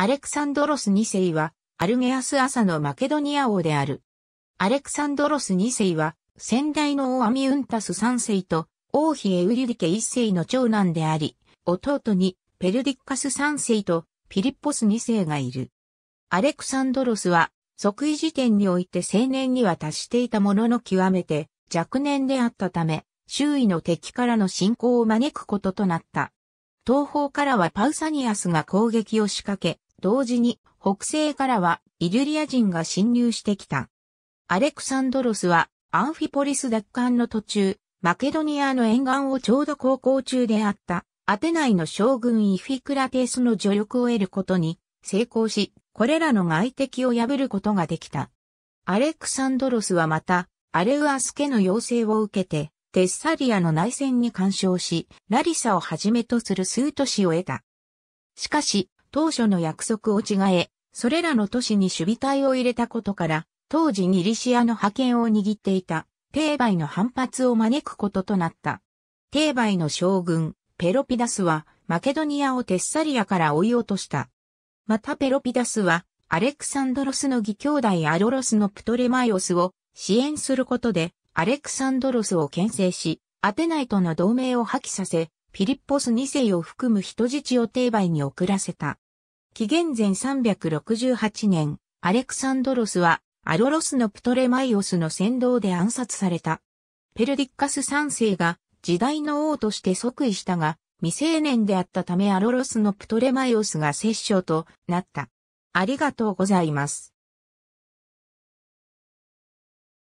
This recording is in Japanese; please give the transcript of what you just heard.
アレクサンドロス2世は、アルゲアス朝のマケドニア王である。アレクサンドロス2世は、先代の王アミウンタス3世と、王妃エウリュリケ1世の長男であり、弟にペルディッカス3世とピリッポス2世がいる。アレクサンドロスは、即位時点において青年には達していたものの極めて若年であったため、周囲の敵からの侵攻を招くこととなった。東方からはパウサニアスが攻撃を仕掛け、同時に北西からはイリュリア人が侵入してきた。アレクサンドロスはアンフィポリス奪還の途中、マケドニアの沿岸をちょうど航行中であったアテナイの将軍イフィクラテスの助力を得ることに成功し、これらの外敵を破ることができた。アレクサンドロスはまた、アレウアス家の要請を受けて、テッサリアの内戦に干渉し、ラリサをはじめとする数都市を得た。しかし、当初の約束を違え、それらの都市に守備隊を入れたことから、当時にリシアの覇権を握っていた、帝媒の反発を招くこととなった。帝媒の将軍、ペロピダスは、マケドニアをテッサリアから追い落とした。またペロピダスは、アレクサンドロスの義兄弟アロロスのプトレマイオスを支援することで、アレクサンドロスを牽制し、アテナイとの同盟を破棄させ、ピリッポス2世を含む人質を定売に送らせた。紀元前368年、アレクサンドロスはアロロスのプトレマイオスの先導で暗殺された。ペルディッカス3世が時代の王として即位したが、未成年であったためアロロスのプトレマイオスが摂政となった。ありがとうございます。